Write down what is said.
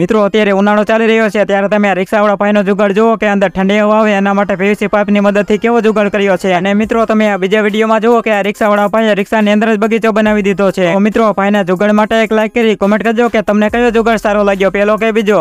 મિત્રો અત્યારે ઉનાળો ચાલી રહ્યો છે ત્યારે તમે આ રિક્ષાવાળા ભાઈનો જુગાડ જુઓ કે અંદર ઠંડી હવા આવે એના માટે પીવીસી પાઇપની મદદથી કેવો જુગાડ કર્યો છે અને મિત્રો તમે આ બીજા વિડીયોમાં જુઓ કે આ રિક્ષાવાળા ભાઈએ રિક્ષાની અંદર જ બગીચો બનાવી દીધો છે મિત્રો ભાઈના જુગાડ માટે એક લાઈક કરી કોમેન્ટ કરજો કે તમને કયો જુગાડ સારો લાગ્યો પેલો કે બીજો